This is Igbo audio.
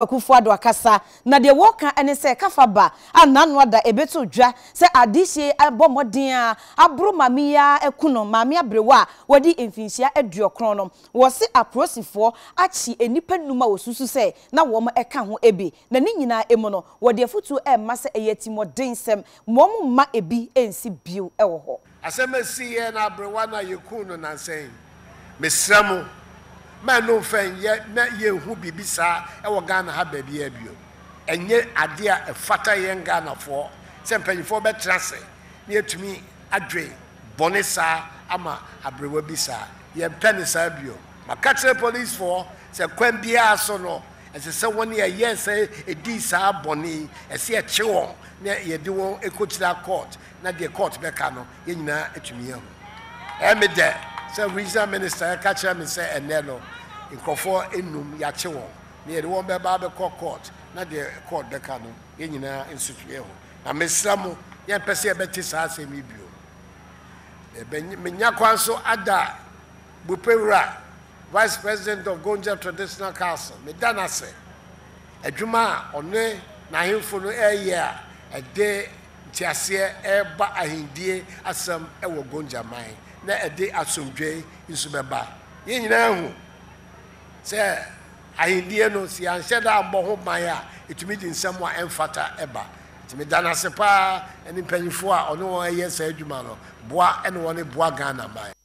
akufuado akasa na deɛ wɔka ɛne sɛ kafa ba a da ada ebeto dwa sɛ adihye abɔ mmɔden a aburo maame ya ɛku no maame aberewa a wɔde mfinhyia aduokron no wɔsi apolisifoɔ akyi nipa nnum a wɔsusu sɛ na wɔn ɛka ho ebi na ne nyinaa emu no wɔde afutuo ɛɛma e sɛ ɛyɛ timɔden nsɛm wɔn ma ebi ɛnsi bio ɛwɔ hɔ. asɛm esi yɛ na aberewa na yɛ na no nansɛn mesra mu. maa no fɛn yɛ na yɛ hu biribi saa ɛwɔ e ghana ha baabi yɛ e bio ɛnyɛ e adeɛ a ɛfata yɛn ghanafoɔ sɛ mpanyinfoɔ bɛtena ase na yɛtumi adwe bɔne saa ama aberewa bi saa yɛmpɛ ne saa bio maka kyerɛ policefoɔ sɛ kwan biara so no ɛsɛ sɛ wɔn yɛyɛ sɛ ɛdi saa bɔne ɛsɛ yɛkye wɔn na yɛde wɔn ɛkɔkyerɛ court na deɛ court bɛka no yɛn nyinaa atumi yɛ ho ɛmi dɛ sɛ regional minister ɛka kyerɛ mi sɛ ɛnɛ no nkurɔfoɔ nnum yɛakye wɔn na yɛde wɔn bɛba abɛkɔ court na deɛ court bɛka no yɛn nyinaa nso tuyɛ hɔ na mesra mo yɛn pɛ sɛ yɛbɛte saa asɛm yi bio menya kwan ada bupewura vice president of gonja traditional council meda no ase adwuma a ɔne n'ahemfo no ɛreyɛ a ɛde ntiaseɛ ɛreba ahendie asɛm ɛwɔ gonja man na ɛde asomdwe nso bɛba yɛn nyinaa hu sɛ ahendeɛ no si anhyɛ da ambɔ ho ban a ɛtumi di nsɛm a ɛmfata ɛba tumi da no ase paa ne mpanyinfoɔ a ɔne wɔn ɛyɛ saa adwuma no boa ɛne wɔn boa ghana man